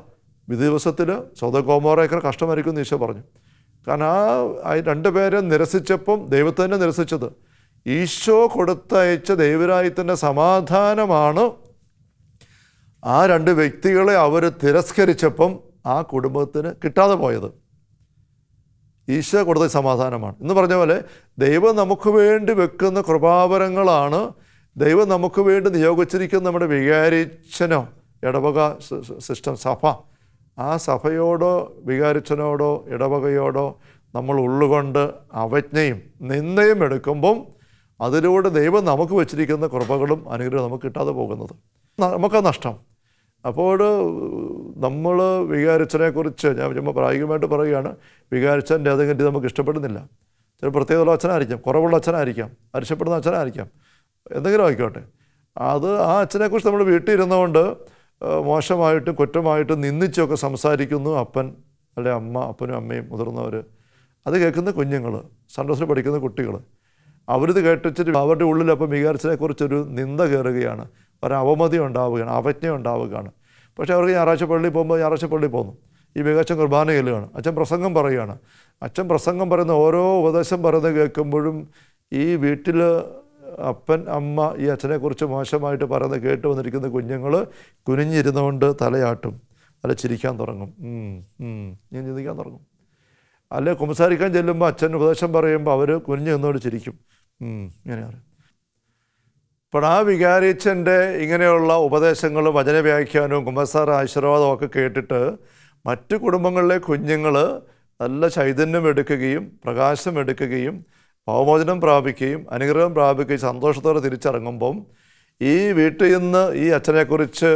ദിവസത്തിൽ സ്വതകോമോറേക്കർ കഷ്ടമായിരിക്കും എന്ന് ഈശോ പറഞ്ഞു കാരണം ആ രണ്ട് പേരെ നിരസിച്ചപ്പം ദൈവത്തെ തന്നെ നിരസിച്ചത് ഈശോ കൊടുത്തയച്ച ദൈവരായത്തിൻ്റെ സമാധാനമാണ് ആ രണ്ട് വ്യക്തികളെ അവർ തിരസ്കരിച്ചപ്പം ആ കുടുംബത്തിന് കിട്ടാതെ പോയത് ഈശോ കൊടുത്ത സമാധാനമാണ് എന്ന് പറഞ്ഞ പോലെ ദൈവം നമുക്ക് വേണ്ടി വെക്കുന്ന കൃപാവരങ്ങളാണ് ദൈവം നമുക്ക് വേണ്ടി നിയോഗിച്ചിരിക്കുന്ന നമ്മുടെ വികാരിച്ചനോ ഇടവക സിസ്റ്റം സഭ ആ സഭയോടോ വികാരിച്ചനോടോ ഇടവകയോടോ നമ്മൾ ഉള്ളുകൊണ്ട് അവജ്ഞയും നിന്ദയും എടുക്കുമ്പം അതിലൂടെ ദൈവം നമുക്ക് വെച്ചിരിക്കുന്ന കുറവകളും അനുഗ്രഹം നമുക്ക് കിട്ടാതെ പോകുന്നത് നമുക്ക് നഷ്ടം അപ്പോൾ നമ്മൾ വികാരിച്ചനെക്കുറിച്ച് ഞാൻ ചുമ്പോൾ പ്രായോഗികമായിട്ട് പറയുകയാണ് വികാരിച്ചൻ്റെ ഏതെങ്കിലും നമുക്ക് ഇഷ്ടപ്പെടുന്നില്ല ചില പ്രത്യേകതയുള്ള അച്ഛനായിരിക്കാം കുറവുള്ള അച്ഛനായിരിക്കാം അരിശപ്പെടുന്ന അച്ഛനായിരിക്കാം എന്തെങ്കിലും ആയിക്കോട്ടെ അത് ആ അച്ഛനെക്കുറിച്ച് നമ്മൾ വീട്ടിൽ ഇരുന്നുകൊണ്ട് മോശമായിട്ടും കുറ്റമായിട്ടും നിന്ദിച്ചൊക്കെ സംസാരിക്കുന്നു അപ്പൻ അല്ലെ അമ്മ അപ്പനും അമ്മയും മുതിർന്നവർ അത് കേൾക്കുന്ന കുഞ്ഞുങ്ങൾ സൺഡോസിൽ പഠിക്കുന്ന കുട്ടികൾ അവരിത് കേട്ടിട്ട് അവരുടെ ഉള്ളിൽ അപ്പം വികാരത്തിനെക്കുറിച്ചൊരു നിന്ദ കയറുകയാണ് ഒരു അവമതി ഉണ്ടാവുകയാണ് അവജ്ഞ ഉണ്ടാവുകയാണ് പക്ഷേ അവർക്ക് ഞായറാഴ്ച പള്ളിയിൽ പോകുമ്പോൾ ഞായറാഴ്ച പള്ളിയിൽ പോകുന്നു ഈ മികച്ചൻ കുർബാന ചെല്ലുകയാണ് അച്ഛൻ പ്രസംഗം പറയുകയാണ് അച്ഛൻ പ്രസംഗം പറയുന്ന ഓരോ ഉപദേശം പറയുന്നത് കേൾക്കുമ്പോഴും ഈ വീട്ടിൽ അപ്പൻ അമ്മ ഈ അച്ഛനെക്കുറിച്ച് മോശമായിട്ട് പറഞ്ഞ് കേട്ട് വന്നിരിക്കുന്ന കുഞ്ഞുങ്ങൾ കുനിഞ്ഞിരുന്നുകൊണ്ട് തലയാട്ടും അല്ല ചിരിക്കാൻ തുടങ്ങും ഞാൻ ചിന്തിക്കാൻ തുടങ്ങും അല്ലെ കുമ്പസാരിക്കാൻ ചെല്ലുമ്പോൾ അച്ഛൻ ഉപദേശം പറയുമ്പോൾ അവർ കുനിഞ്ഞു നിന്നോട് ചിരിക്കും ഇങ്ങനെ പറയും അപ്പോൾ ആ വികാരിച്ചൻ്റെ ഇങ്ങനെയുള്ള ഉപദേശങ്ങളും വ്യാഖ്യാനവും കുമ്പസാര ആശീർവാദവും ഒക്കെ കേട്ടിട്ട് മറ്റു കുടുംബങ്ങളിലെ കുഞ്ഞുങ്ങൾ നല്ല ചൈതന്യം എടുക്കുകയും പ്രകാശം എടുക്കുകയും പാവമോചനം പ്രാപിക്കുകയും അനുഗ്രഹം പ്രാപിക്കുകയും സന്തോഷത്തോടെ തിരിച്ചിറങ്ങുമ്പം ഈ വീട്ടിൽ നിന്ന് ഈ അച്ഛനെക്കുറിച്ച്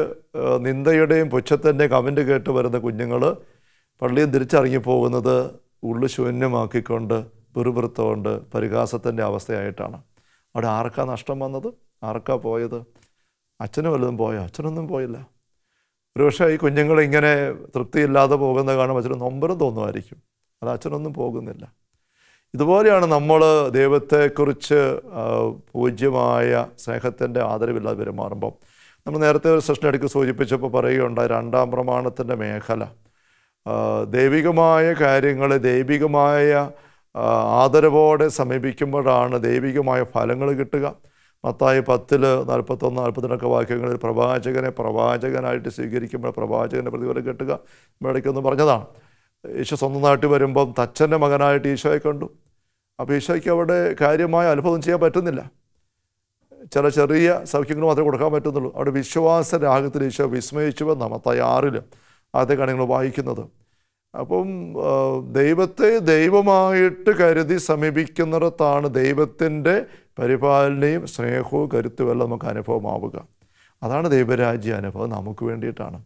നിന്ദയുടെയും പുച്ഛത്തിൻ്റെയും കമൻറ്റ് കേട്ട് വരുന്ന കുഞ്ഞുങ്ങൾ പള്ളിയിൽ തിരിച്ചിറങ്ങിപ്പോകുന്നത് ഉള്ളു ശൂന്യമാക്കിക്കൊണ്ട് പിറുപിറുത്തുകൊണ്ട് പരിഹാസത്തിൻ്റെ അവസ്ഥയായിട്ടാണ് അവിടെ ആർക്കാ നഷ്ടം വന്നത് ആർക്കാ പോയത് അച്ഛന് വല്ലതും പോയോ അച്ഛനൊന്നും പോയില്ല ഒരുപക്ഷെ ഈ കുഞ്ഞുങ്ങൾ ഇങ്ങനെ തൃപ്തിയില്ലാതെ പോകുന്ന കാണുമ്പോൾ അച്ഛന് നൊമ്പരം തോന്നുമായിരിക്കും അത് അച്ഛനൊന്നും പോകുന്നില്ല ഇതുപോലെയാണ് നമ്മൾ ദൈവത്തെക്കുറിച്ച് പൂജ്യമായ സ്നേഹത്തിൻ്റെ ആദരവില്ലാതെ പെരുമാറുമ്പം നമ്മൾ നേരത്തെ ഒരു സെഷൻ എടുക്ക് സൂചിപ്പിച്ചപ്പോൾ പറയുകയുണ്ട് രണ്ടാം പ്രമാണത്തിൻ്റെ മേഖല ദൈവികമായ കാര്യങ്ങൾ ദൈവികമായ ആദരവോടെ സമീപിക്കുമ്പോഴാണ് ദൈവികമായ ഫലങ്ങൾ കിട്ടുക മത്തായി പത്തിൽ നാൽപ്പത്തൊന്ന് നാൽപ്പത്തിരണ്ടൊക്കെ വാക്യങ്ങളിൽ പ്രവാചകനെ പ്രവാചകനായിട്ട് സ്വീകരിക്കുമ്പോൾ പ്രവാചകൻ്റെ പ്രതിഫലം കിട്ടുക മേടയ്ക്കൊന്ന് പറഞ്ഞതാണ് ഈശോ സ്വന്തം നാട്ടിൽ വരുമ്പം തച്ചൻ്റെ മകനായിട്ട് ഈശോയെ കണ്ടു അപ്പോൾ ഈശോയ്ക്ക് അവിടെ കാര്യമായ അത്ഭുതം ചെയ്യാൻ പറ്റുന്നില്ല ചില ചെറിയ സൗഖ്യങ്ങൾ മാത്രമേ കൊടുക്കാൻ പറ്റുന്നുള്ളൂ അവിടെ വിശ്വാസ രാഗത്തിൽ ഈശോ വിസ്മയിച്ചു മത്തായി ആറിൽ ആദ്യത്തെ നിങ്ങൾ വായിക്കുന്നത് അപ്പം ദൈവത്തെ ദൈവമായിട്ട് കരുതി സമീപിക്കുന്നിടത്താണ് ദൈവത്തിൻ്റെ പരിപാലനയും സ്നേഹവും കരുത്തുമെല്ലാം നമുക്ക് അനുഭവമാവുക അതാണ് ദൈവരാജ്യ അനുഭവം നമുക്ക് വേണ്ടിയിട്ടാണ്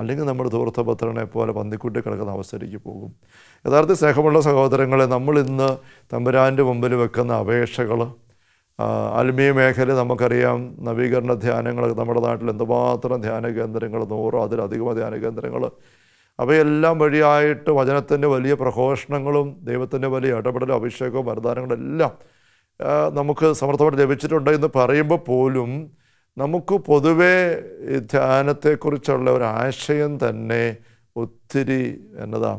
അല്ലെങ്കിൽ നമ്മൾ ധൂർത്തപത്രനെ പോലെ പന്തിക്കുട്ടി കിടക്കുന്ന അവസ്ഥയിലേക്ക് പോകും യഥാർത്ഥ സ്നേഹമുള്ള സഹോദരങ്ങളെ നമ്മൾ ഇന്ന് തമ്പുരാൻ്റെ മുമ്പിൽ വെക്കുന്ന അപേക്ഷകൾ ആത്മീയ മേഖല നമുക്കറിയാം നവീകരണ ധ്യാനങ്ങൾ നമ്മുടെ നാട്ടിൽ എന്തുമാത്രം ധ്യാന കേന്ദ്രങ്ങൾ നൂറോ അതിലധികം ധ്യാന കേന്ദ്രങ്ങൾ അവയെല്ലാം വഴിയായിട്ട് വചനത്തിൻ്റെ വലിയ പ്രഘോഷണങ്ങളും ദൈവത്തിൻ്റെ വലിയ ഇടപെടലും അഭിഷേകവും വരദാനങ്ങളും എല്ലാം നമുക്ക് സമർത്ഥമായിട്ട് ലഭിച്ചിട്ടുണ്ട് എന്ന് പറയുമ്പോൾ പോലും നമുക്ക് പൊതുവേ ധ്യാനത്തെക്കുറിച്ചുള്ള ഒരു ആശയം തന്നെ ഒത്തിരി എന്നതാ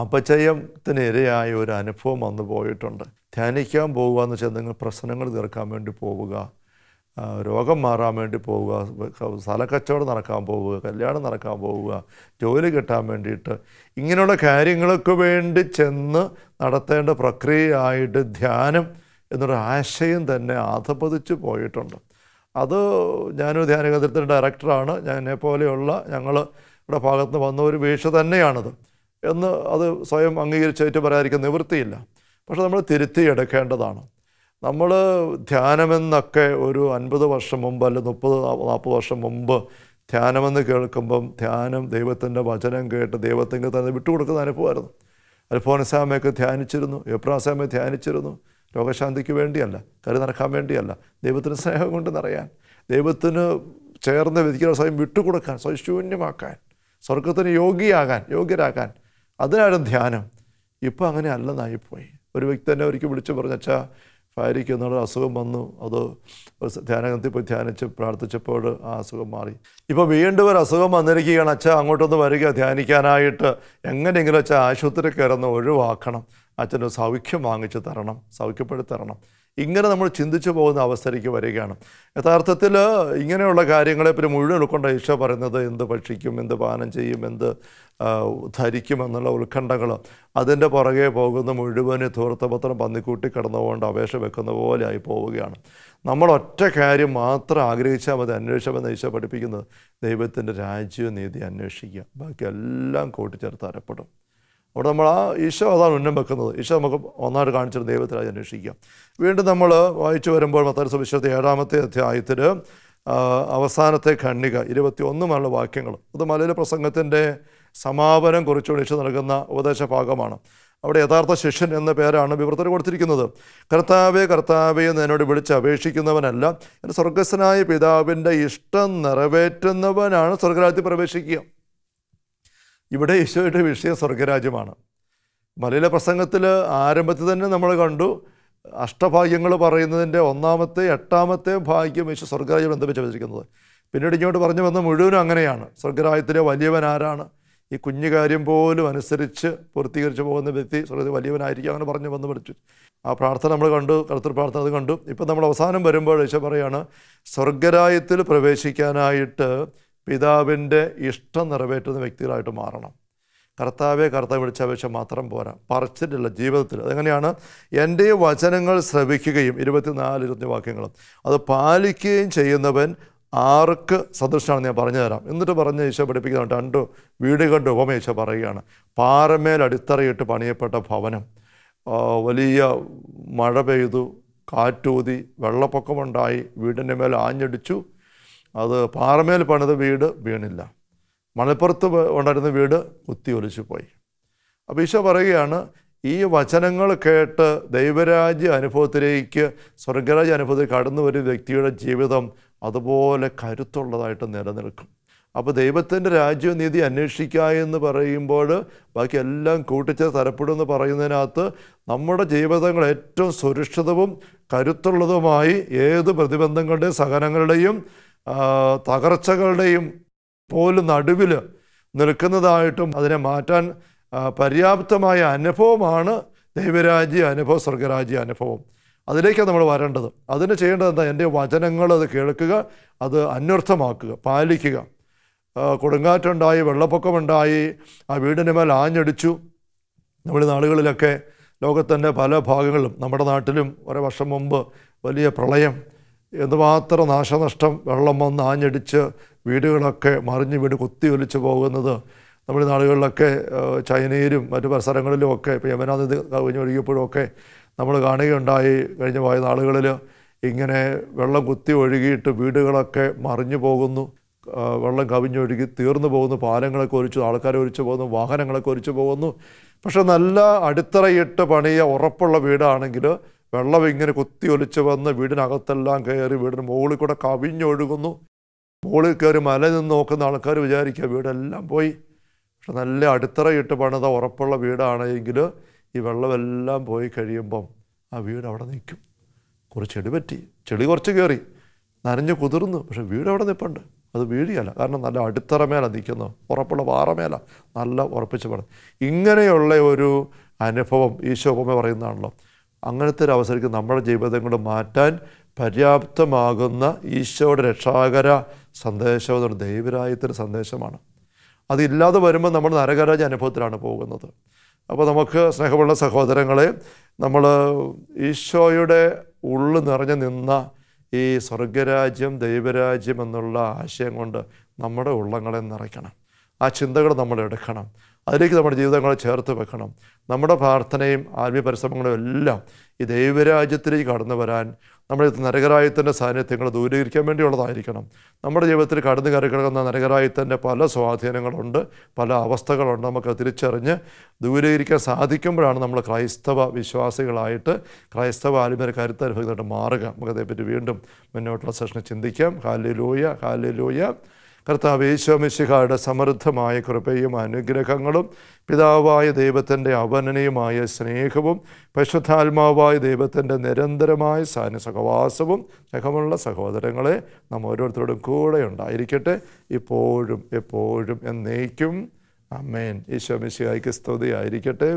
അപചയത്തിന് ഇരയായ ഒരു അനുഭവം വന്നു പോയിട്ടുണ്ട് ധ്യാനിക്കാൻ പോവുക എന്ന് വെച്ചാൽ നിങ്ങൾ പ്രശ്നങ്ങൾ തീർക്കാൻ വേണ്ടി പോവുക രോഗം മാറാൻ വേണ്ടി പോവുക സ്ഥലക്കച്ചവടം നടക്കാൻ പോവുക കല്യാണം നടക്കാൻ പോവുക ജോലി കിട്ടാൻ വേണ്ടിയിട്ട് ഇങ്ങനെയുള്ള കാര്യങ്ങൾക്ക് വേണ്ടി ചെന്ന് നടത്തേണ്ട പ്രക്രിയയായിട്ട് ധ്യാനം എന്നൊരു ആശയം തന്നെ ആധപതിച്ചു പോയിട്ടുണ്ട് അത് ഞാനൊരു ധ്യാന കേന്ദ്രത്തിൻ്റെ ഡയറക്ടറാണ് ഞാൻ എന്നെ പോലെയുള്ള ഞങ്ങൾ ഇവിടെ ഭാഗത്ത് നിന്ന് വന്ന ഒരു വീഴ്ച തന്നെയാണത് എന്ന് അത് സ്വയം അംഗീകരിച്ചേറ്റ് പറയാതിരിക്കാൻ നിവൃത്തിയില്ല പക്ഷെ നമ്മൾ തിരുത്തിയെടുക്കേണ്ടതാണ് നമ്മൾ ധ്യാനമെന്നൊക്കെ ഒരു അൻപത് വർഷം മുമ്പ് അല്ലെങ്കിൽ മുപ്പത് നാൽപ്പത് വർഷം മുമ്പ് ധ്യാനമെന്ന് കേൾക്കുമ്പം ധ്യാനം ദൈവത്തിൻ്റെ വചനം കേട്ട് ദൈവത്തിൻ്റെ തന്നെ വിട്ടുകൊടുക്കുന്ന അനുഭവമായിരുന്നു അൽഫോൻസാമയൊക്കെ ധ്യാനിച്ചിരുന്നു എബ്രാസാമയെ ധ്യാനിച്ചിരുന്നു ലോകശാന്തിക്ക് വേണ്ടിയല്ല കരു നടക്കാൻ വേണ്ടിയല്ല ദൈവത്തിന് സ്നേഹം കൊണ്ട് നിറയാൻ ദൈവത്തിന് ചേർന്ന് വ്യതിക്കുന്ന സ്വയം വിട്ടുകൊടുക്കാൻ സ്വയം സ്വർഗത്തിന് യോഗിയാകാൻ യോഗ്യരാകാൻ അതിനായിരുന്നു ധ്യാനം ഇപ്പം അങ്ങനെ അല്ലെന്നായിപ്പോയി ഒരു വ്യക്തി തന്നെ ഒരിക്കൽ വിളിച്ചു പറഞ്ഞച്ചാ ഭാര്യയ്ക്ക് എന്നുള്ള അസുഖം വന്നു അത് ഒരു ധ്യാനകത്തിൽ പോയി ധ്യാനിച്ച് പ്രാർത്ഥിച്ചപ്പോൾ ആ അസുഖം മാറി ഇപ്പോൾ വീണ്ടും ഒരു അസുഖം വന്നിരിക്കുകയാണ് അച്ഛാ അങ്ങോട്ടൊന്ന് വരിക ധ്യാനിക്കാനായിട്ട് എങ്ങനെയെങ്കിലും അച്ഛാ ആശുപത്രി കയറുന്ന ഒഴിവാക്കണം അച്ഛൻ്റെ സൗഖ്യം വാങ്ങിച്ച് തരണം സൗഖ്യപ്പെടുത്തരണം തരണം ഇങ്ങനെ നമ്മൾ ചിന്തിച്ചു പോകുന്ന അവസ്ഥയ്ക്ക് വരികയാണ് യഥാർത്ഥത്തിൽ ഇങ്ങനെയുള്ള കാര്യങ്ങളെ പിന്നെ മുഴുവൻ ഉൾക്കൊണ്ട ഈശോ പറയുന്നത് എന്ത് ഭക്ഷിക്കും എന്ത് പാനം ചെയ്യും എന്ത് ധരിക്കും എന്നുള്ള ഉത്കണ്ഠകൾ അതിൻ്റെ പുറകെ പോകുന്ന മുഴുവൻ ധൂർത്തപത്രം പന്നിക്കൂട്ടി കിടന്നുകൊണ്ട് അപേക്ഷ വെക്കുന്ന പോലെ ആയി പോവുകയാണ് നമ്മൾ ഒറ്റ കാര്യം മാത്രം ആഗ്രഹിച്ചാൽ മതി അന്വേഷിച്ചമെന്ന് ഈശോ പഠിപ്പിക്കുന്നത് ദൈവത്തിൻ്റെ രാജ്യനീതി അന്വേഷിക്കുക ബാക്കി എല്ലാം കൂട്ടിച്ചേർത്ത് അരപ്പെടും അവിടെ നമ്മൾ ആ ഈശോ അതാണ് ഉന്നം വെക്കുന്നത് ഈശോ നമുക്ക് ഒന്നായിട്ട് കാണിച്ചൊരു ദൈവത്തിനായി അന്വേഷിക്കാം വീണ്ടും നമ്മൾ വായിച്ചു വരുമ്പോൾ മത്താരി സുവിശേഷത്തെ ഏഴാമത്തെ അധ്യായത്തിൽ അവസാനത്തെ ഖണ്ണിക ഇരുപത്തി ഒന്നുമുള്ള വാക്യങ്ങൾ അത് മലയിലെ പ്രസംഗത്തിൻ്റെ സമാപനം കുറിച്ചുകൊണ്ട് ഈശോ നൽകുന്ന ഉപദേശ ഭാഗമാണ് അവിടെ യഥാർത്ഥ ശിഷ്യൻ എന്ന പേരാണ് വിവർത്തന കൊടുത്തിരിക്കുന്നത് കർത്താവേ കർത്താവേ എന്ന് എന്നോട് വിളിച്ച് അപേക്ഷിക്കുന്നവനല്ല എൻ്റെ സ്വർഗസ്സനായ പിതാവിൻ്റെ ഇഷ്ടം നിറവേറ്റുന്നവനാണ് സ്വർഗരാജ്യത്തിൽ പ്രവേശിക്കുക ഇവിടെ ഈശോയുടെ വിഷയം സ്വർഗരാജ്യമാണ് മലയാള പ്രസംഗത്തിൽ ആരംഭത്തിൽ തന്നെ നമ്മൾ കണ്ടു അഷ്ടഭാഗ്യങ്ങൾ പറയുന്നതിൻ്റെ ഒന്നാമത്തെ എട്ടാമത്തെ ഭാഗ്യം യേശു സ്വർഗരാജ്യം ബന്ധിപ്പിച്ച് വെച്ചിരിക്കുന്നത് പിന്നീട് ഇങ്ങോട്ട് പറഞ്ഞു വന്ന മുഴുവനും അങ്ങനെയാണ് സ്വർഗരാജ്യത്തിലെ വലിയവൻ ആരാണ് ഈ കുഞ്ഞു കാര്യം പോലും അനുസരിച്ച് പൂർത്തീകരിച്ച് പോകുന്ന വ്യക്തി സ്വർഗത്തിൽ വലിയവനായിരിക്കും അങ്ങനെ പറഞ്ഞു വന്ന് പഠിച്ചു ആ പ്രാർത്ഥന നമ്മൾ കണ്ടു കർത്തൃ പ്രാർത്ഥന അത് കണ്ടു ഇപ്പം നമ്മൾ അവസാനം വരുമ്പോൾ യേശോ പറയാണ് സ്വർഗരായത്തിൽ പ്രവേശിക്കാനായിട്ട് പിതാവിൻ്റെ ഇഷ്ടം നിറവേറ്റുന്ന വ്യക്തികളായിട്ട് മാറണം കർത്താവെ കർത്താവ് അപേക്ഷ മാത്രം പോരാ പറിച്ചിട്ടില്ല ജീവിതത്തിൽ അതെങ്ങനെയാണ് എൻ്റെ വചനങ്ങൾ ശ്രവിക്കുകയും ഇരുപത്തിനാല് ഇരുപത്തി വാക്യങ്ങളും അത് പാലിക്കുകയും ചെയ്യുന്നവൻ ആർക്ക് സദൃശമാണെന്ന് ഞാൻ പറഞ്ഞു തരാം എന്നിട്ട് പറഞ്ഞ ഈശോ പഠിപ്പിക്കുന്നുണ്ട് രണ്ട് വീടുകളുടെ ഉപമ ഈശോ പറയുകയാണ് പാറമേൽ അടിത്തറയിട്ട് പണിയപ്പെട്ട ഭവനം വലിയ മഴ പെയ്തു കാറ്റൂതി വെള്ളപ്പൊക്കമുണ്ടായി വീടിൻ്റെ മേൽ ആഞ്ഞടിച്ചു അത് പാറമേൽ പണിത വീട് വീണില്ല മണിപ്പുറത്ത് ഉണ്ടായിരുന്ന വീട് കുത്തി ഒലിച്ചു പോയി അപ്പോൾ ഈശോ പറയുകയാണ് ഈ വചനങ്ങൾ കേട്ട് ദൈവരാജ്യ അനുഭവത്തിലേക്ക് സ്വർഗരാജ്യ അനുഭവത്തിലേക്ക് കടന്നു വരുന്ന വ്യക്തിയുടെ ജീവിതം അതുപോലെ കരുത്തുള്ളതായിട്ട് നിലനിൽക്കും അപ്പോൾ ദൈവത്തിൻ്റെ രാജ്യനീതി അന്വേഷിക്കുക എന്ന് പറയുമ്പോൾ ബാക്കി എല്ലാം കൂട്ടിച്ചേർത്ത് തരപ്പെടും എന്ന് പറയുന്നതിനകത്ത് നമ്മുടെ ജീവിതങ്ങൾ ഏറ്റവും സുരക്ഷിതവും കരുത്തുള്ളതുമായി ഏത് പ്രതിബന്ധങ്ങളുടെയും സഹനങ്ങളുടെയും തകർച്ചകളുടെയും പോലും നടുവിൽ നിൽക്കുന്നതായിട്ടും അതിനെ മാറ്റാൻ പര്യാപ്തമായ അനുഭവമാണ് ദൈവരാജ്യ അനുഭവം സ്വർഗരാജ്യ അനുഭവം അതിലേക്കാണ് നമ്മൾ വരേണ്ടത് അതിന് ചെയ്യേണ്ടത് എന്താ എൻ്റെ വചനങ്ങൾ അത് കേൾക്കുക അത് അന്വർത്ഥമാക്കുക പാലിക്കുക കൊടുങ്കാറ്റുണ്ടായി വെള്ളപ്പൊക്കമുണ്ടായി ആ വീടിൻ്റെ മേൽ ആഞ്ഞടിച്ചു നമ്മൾ നാളുകളിലൊക്കെ ലോകത്തിൻ്റെ പല ഭാഗങ്ങളിലും നമ്മുടെ നാട്ടിലും ഒരു വർഷം മുമ്പ് വലിയ പ്രളയം എന്തുമാത്രം നാശനഷ്ടം വെള്ളം വന്ന് ആഞ്ഞടിച്ച് വീടുകളൊക്കെ മറിഞ്ഞ് വീട് കുത്തിയൊലിച്ച് പോകുന്നത് നമ്മുടെ നാടുകളിലൊക്കെ ചൈനയിലും മറ്റു പരിസരങ്ങളിലും ഒക്കെ ഇപ്പോൾ യമനാനദി കവിഞ്ഞ് ഒഴുകിയപ്പോഴൊക്കെ നമ്മൾ കാണുകയുണ്ടായി കഴിഞ്ഞ പോയ നാളുകളിൽ ഇങ്ങനെ വെള്ളം കുത്തി ഒഴുകിയിട്ട് വീടുകളൊക്കെ മറിഞ്ഞു പോകുന്നു വെള്ളം കവിഞ്ഞൊഴുകി തീർന്നു പോകുന്നു പാലങ്ങളൊക്കെ ഒരിച്ചു ആൾക്കാരെ ഒരിച്ചു പോകുന്നു വാഹനങ്ങളൊക്കെ ഒരിച്ചു പോകുന്നു പക്ഷെ നല്ല അടിത്തറയിട്ട് പണിയ ഉറപ്പുള്ള വീടാണെങ്കിൽ വെള്ളം ഇങ്ങനെ കുത്തി ഒലിച്ച് വന്ന് വീടിനകത്തെല്ലാം കയറി വീടിന് മുകളിൽ കൂടെ കവിഞ്ഞൊഴുകുന്നു മുകളിൽ കയറി മല നിന്ന് നോക്കുന്ന ആൾക്കാർ വിചാരിക്കുക വീടെല്ലാം പോയി പക്ഷെ നല്ല അടിത്തറയിട്ട് പണിത ഉറപ്പുള്ള വീടാണെങ്കിൽ ഈ വെള്ളമെല്ലാം പോയി കഴിയുമ്പം ആ വീട് അവിടെ നിൽക്കും കുറച്ച് ചെടി പറ്റി ചെളി കുറച്ച് കയറി നനഞ്ഞ് കുതിർന്നു പക്ഷെ വീട് അവിടെ നിൽപ്പുണ്ട് അത് വീഴിയല്ല കാരണം നല്ല അടിത്തറ മേല നിൽക്കുന്നു ഉറപ്പുള്ള വാറമേല നല്ല ഉറപ്പിച്ച് പണം ഇങ്ങനെയുള്ള ഒരു അനുഭവം ഈശോപമ പറയുന്നതാണല്ലോ അങ്ങനത്തെ ഒരു അവസരത്തിൽ നമ്മുടെ ജീവിതം കൊണ്ട് മാറ്റാൻ പര്യാപ്തമാകുന്ന ഈശോയുടെ രക്ഷാകര സന്ദേശം എന്നൊരു ദൈവരായത്തിൻ്റെ സന്ദേശമാണ് അതില്ലാതെ വരുമ്പോൾ നമ്മൾ നരകരാജ അനുഭവത്തിലാണ് പോകുന്നത് അപ്പോൾ നമുക്ക് സ്നേഹമുള്ള സഹോദരങ്ങളെ നമ്മൾ ഈശോയുടെ ഉള്ളു നിറഞ്ഞു നിന്ന ഈ സ്വർഗരാജ്യം ദൈവരാജ്യം എന്നുള്ള ആശയം കൊണ്ട് നമ്മുടെ ഉള്ളങ്ങളെ നിറയ്ക്കണം ആ ചിന്തകൾ നമ്മൾ എടുക്കണം അതിലേക്ക് നമ്മുടെ ജീവിതങ്ങളെ ചേർത്ത് വെക്കണം നമ്മുടെ പ്രാർത്ഥനയും ആത്മീയ പരിശ്രമങ്ങളും എല്ലാം ഈ ദൈവരാജ്യത്തിലേക്ക് കടന്നു വരാൻ നമ്മുടെ നരകരായത്തിൻ്റെ സാന്നിധ്യങ്ങളെ ദൂരീകരിക്കാൻ വേണ്ടിയുള്ളതായിരിക്കണം നമ്മുടെ ജീവിതത്തിൽ കടന്നു കയറി കിടക്കുന്ന നരകരായത്തിൻ്റെ പല സ്വാധീനങ്ങളുണ്ട് പല അവസ്ഥകളുണ്ട് നമുക്ക് തിരിച്ചറിഞ്ഞ് ദൂരീകരിക്കാൻ സാധിക്കുമ്പോഴാണ് നമ്മൾ ക്രൈസ്തവ വിശ്വാസികളായിട്ട് ക്രൈസ്തവ ആത്മീയ കാര്യത്തെ മാറുക നമുക്കതേപ്പറ്റി വീണ്ടും മുന്നോട്ടുള്ള സെഷനിൽ ചിന്തിക്കാം ഹാലിലൂയ ഹാലിലൂയ കർത്താവ് യേശോമിശിഹായുടെ സമൃദ്ധമായ കൃപയും അനുഗ്രഹങ്ങളും പിതാവായ ദൈവത്തിൻ്റെ അവനനയുമായ സ്നേഹവും പരിശുദ്ധാത്മാവായ ദൈവത്തിൻ്റെ നിരന്തരമായ സാന സഹവാസവും സ്നേഹമുള്ള സഹോദരങ്ങളെ നാം ഓരോരുത്തരോടും കൂടെ ഉണ്ടായിരിക്കട്ടെ ഇപ്പോഴും എപ്പോഴും എന്നേക്കും അമ്മേൻ ഈശോമിശിഹായ്ക്ക് സ്തുതിയായിരിക്കട്ടെ